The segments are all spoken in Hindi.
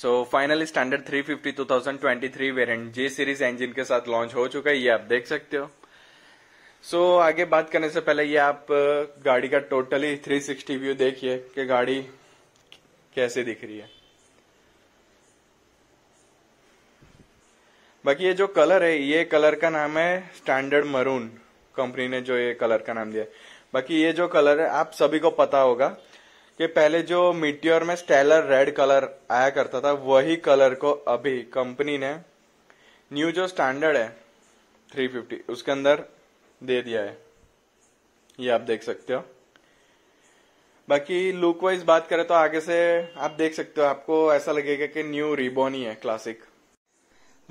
सो final standard 350 2023 variant J series engine के साथ लॉन्च हो चुका है ये आप देख सकते हो सो so, आगे बात करने से पहले ये आप गाड़ी का टोटली 360 व्यू देखिए कि गाड़ी कैसे दिख रही है बाकी ये जो कलर है ये कलर का नाम है स्टैंडर्ड मरून कंपनी ने जो ये कलर का नाम दिया है बाकी ये जो कलर है आप सभी को पता होगा कि पहले जो मीटियोर में स्टेलर रेड कलर आया करता था वही कलर को अभी कंपनी ने न्यू जो स्टैंडर्ड है 350 उसके अंदर दे दिया है ये आप देख सकते हो बाकी लुक वाइज बात करें तो आगे से आप देख सकते हो आपको ऐसा लगेगा कि न्यू रिबोन ही है क्लासिक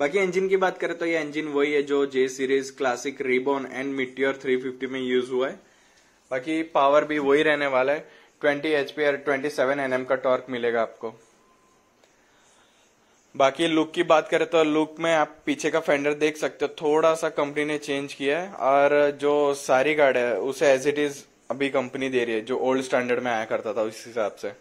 बाकी इंजन की बात करें तो ये इंजन वही है जो J series Classic reborn and Meteor 350 में यूज हुआ है बाकी पावर भी वही रहने वाला है ट्वेंटी एच पी और ट्वेंटी सेवन एन का टॉर्क मिलेगा आपको बाकी लुक की बात करें तो लुक में आप पीछे का फेंडर देख सकते हो थोड़ा सा कंपनी ने चेंज किया है और जो सारी गार्ड है उसे एज इट इज अभी कंपनी दे रही है जो ओल्ड स्टैंडर्ड में आया करता था उस हिसाब से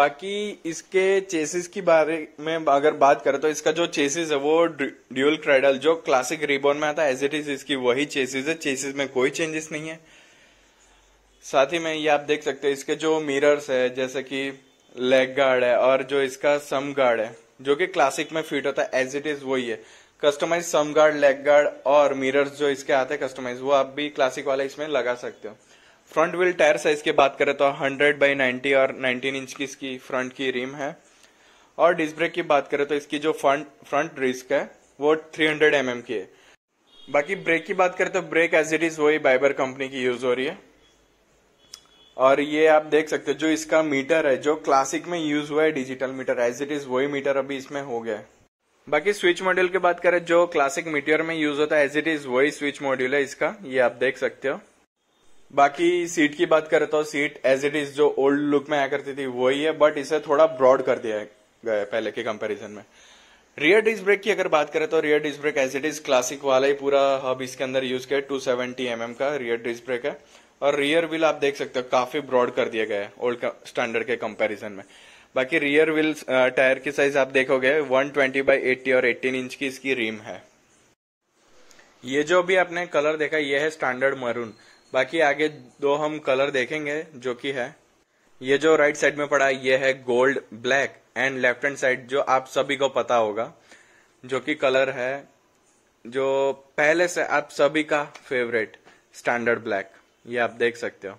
बाकी इसके चेसिस की बारे में अगर बात करें तो इसका जो चेसिस है वो ड्यूल क्राइडल जो क्लासिक रिबोन में आता है एज इट इज इसकी वही चेसिस है चेसिस में कोई चेंजेस नहीं है साथ ही में ये आप देख सकते हैं इसके जो मिरर्स है जैसे कि लेग गार्ड है और जो इसका सम गार्ड है जो कि क्लासिक में फिट होता है एज इट इज वही है customise sump guard leg guard और मिरर्स जो इसके आते हैं कस्टमाइज वो आप भी क्लासिक वाला इसमें लगा सकते हो फ्रंट व्हील टायर साइज की बात करें तो 100 बाई 90 और 19 इंच की इसकी फ्रंट की रिम है और डिस्क ब्रेक की बात करें तो इसकी जो फ्रंट फ्रंट डिस्क है वो 300 हंड्रेड mm की है बाकी ब्रेक की बात करें तो ब्रेक एज इट इज वही बाइबर कंपनी की यूज हो रही है और ये आप देख सकते हो जो इसका मीटर है जो क्लासिक में यूज हुआ है digital meter as it is वही मीटर अभी इसमें हो गया है बाकी स्विच मॉड्यूल की बात करें जो क्लासिक मीटर में यूज होता है एज इट इज वही स्विच मॉड्यूल है इसका ये आप देख सकते हो बाकी सीट की बात करें तो सीट एज इट इज जो ओल्ड लुक में आया करती थी वही है बट इसे थोड़ा ब्रॉड कर दिया गया है पहले के कंपेरिजन में रियर डिस्क ब्रेक की अगर बात करें तो rear disc brake as it is Classic वाला ही पूरा हब इसके अंदर यूज किया टू सेवेंटी एम का रियर डिस्क ब्रेक है और रियर व्हील आप देख सकते हो काफी ब्रॉड कर दिया गया है ओल्ड स्टैंडर्ड के कंपैरिजन में बाकी रियर व्हील टायर की साइज आप देखोगे 120 ट्वेंटी बाई एट्टी और 18 इंच की इसकी रिम है ये जो भी आपने कलर देखा ये है स्टैंडर्ड मरून बाकी आगे दो हम कलर देखेंगे जो कि है ये जो राइट साइड में पड़ा ये है gold black and left hand side जो आप सभी को पता होगा जो कि कलर है जो पहले से आप सभी का फेवरेट स्टैंडर्ड ब्लैक ये आप देख सकते हो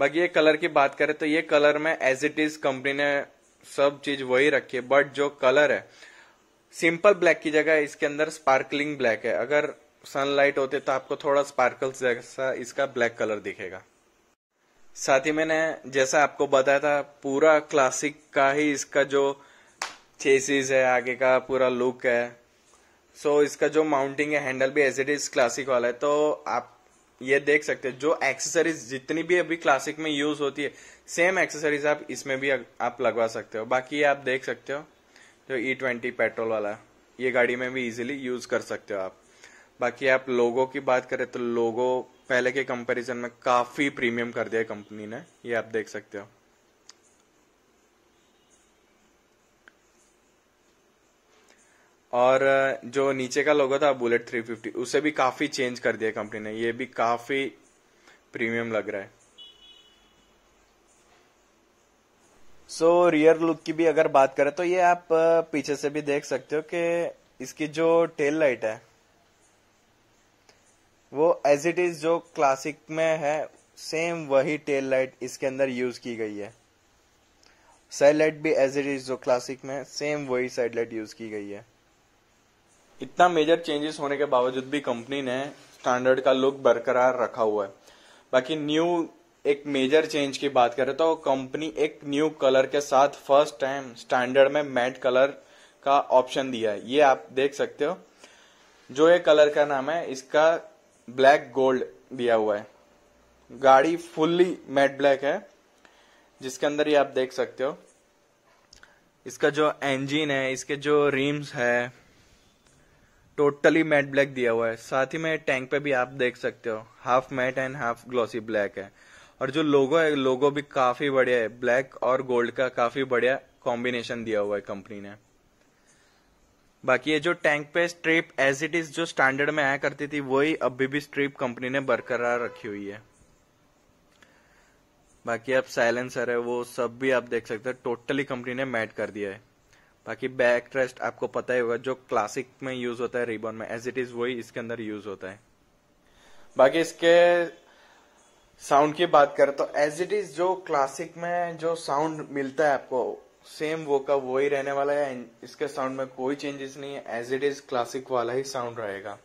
बाकी ये कलर की बात करें तो ये कलर में एज इट इज कंपनी ने सब चीज वही रखी है बट जो कलर है सिंपल ब्लैक की जगह इसके अंदर स्पार्कलिंग ब्लैक है अगर सनलाइट होते तो आपको थोड़ा स्पार्कल्स जैसा इसका ब्लैक कलर दिखेगा साथ ही मैंने जैसा आपको बताया था पूरा क्लासिक का ही इसका जो चेसिस है आगे का पूरा लुक है सो so, इसका जो माउंटिंग है हैंडल भी एज इट इज क्लासिक वाला है तो आप ये देख सकते हैं जो एक्सेसरीज जितनी भी अभी क्लासिक में यूज होती है सेम एक्सेसरीज आप इसमें भी आप लगवा सकते हो बाकी ये आप देख सकते हो जो ई ट्वेंटी पेट्रोल वाला ये गाड़ी में भी इजीली यूज कर सकते हो आप बाकी आप लोगों की बात करें तो लोगो पहले के कंपैरिजन में काफी प्रीमियम कर दिया कंपनी ने ये आप देख सकते हो और जो नीचे का लोगो था बुलेट 350 उसे भी काफी चेंज कर दिया कंपनी ने ये भी काफी प्रीमियम लग रहा है सो रियर लुक की भी अगर बात करें तो ये आप पीछे से भी देख सकते हो कि इसकी जो टेल लाइट है वो एज इट इज जो क्लासिक में है सेम वही टेल लाइट इसके अंदर यूज की गई है साइड लाइट भी एज इट इज जो क्लासिक में सेम वही साइड लाइट यूज की गई है इतना मेजर चेंजेस होने के बावजूद भी कंपनी ने स्टैंडर्ड का लुक बरकरार रखा हुआ है बाकी न्यू एक मेजर चेंज की बात करें तो कंपनी एक न्यू कलर के साथ फर्स्ट टाइम स्टैंडर्ड में मैट कलर का ऑप्शन दिया है ये आप देख सकते हो जो ये कलर का नाम है इसका ब्लैक गोल्ड दिया हुआ है गाड़ी फुल्ली मैट ब्लैक है जिसके अंदर ये आप देख सकते हो इसका जो इंजन है इसके जो रिम्स है टोटली मैट ब्लैक दिया हुआ है साथ ही में टैंक पे भी आप देख सकते हो half matte and half glossy black है और जो लोगो है लोगो भी काफी बढ़िया है ब्लैक और गोल्ड का काफी बढ़िया कॉम्बिनेशन दिया हुआ है कंपनी ने बाकी ये जो टैंक पे स्ट्रिप एज इट इज जो स्टैंडर्ड में आया करती थी वही अभी भी स्ट्रिप कंपनी ने बरकरार रखी हुई है बाकी अब साइलेंसर है वो सब भी आप देख सकते हैं टोटली कंपनी ने मैट कर दिया है बाकी बैक ट्रस्ट आपको पता ही होगा जो क्लासिक में यूज होता है रिबॉन में एज इट इज वही इसके अंदर यूज होता है बाकी इसके साउंड की बात करें तो एज इट इज जो क्लासिक में जो साउंड मिलता है आपको सेम वो का वही रहने वाला है इसके साउंड में कोई चेंजेस नहीं है एज इट इज क्लासिक वाला ही साउंड रहेगा